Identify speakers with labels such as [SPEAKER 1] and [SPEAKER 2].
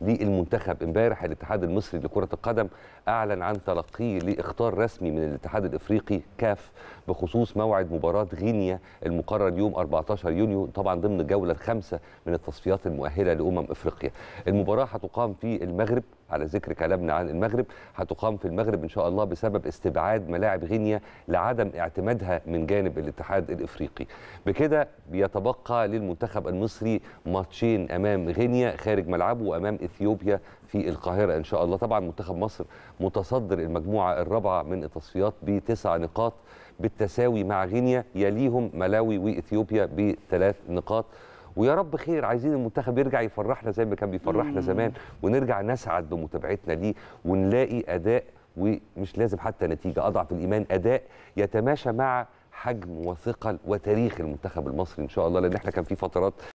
[SPEAKER 1] للمنتخب امبارح الاتحاد المصري لكرة القدم أعلن عن تلقيه لاختار رسمي من الاتحاد الإفريقي كاف بخصوص موعد مباراة غينيا المقرر يوم 14 يونيو طبعا ضمن الجولة الخامسة من التصفيات المؤهلة لأمم إفريقيا المباراة هتقام في المغرب على ذكر كلامنا عن المغرب هتقام في المغرب إن شاء الله بسبب استبعاد ملاعب غينيا لعدم اعتمادها من جانب الاتحاد الإفريقي بكده بيتبقى للمنتخب المصري ماتشين أمام غينيا خارج ملعبه وأمام إثيوبيا في القاهرة إن شاء الله طبعا منتخب مصر متصدر المجموعة الرابعة من التصفيات بتسع نقاط بالتساوي مع غينيا يليهم ملاوي وإثيوبيا بثلاث نقاط ويا رب خير عايزين المنتخب يرجع يفرحنا زي ما كان بيفرحنا زمان ونرجع نسعد بمتابعتنا ليه ونلاقي اداء ومش لازم حتى نتيجه اضعف الايمان اداء يتماشى مع حجم وثقل وتاريخ المنتخب المصري ان شاء الله لان احنا كان في فترات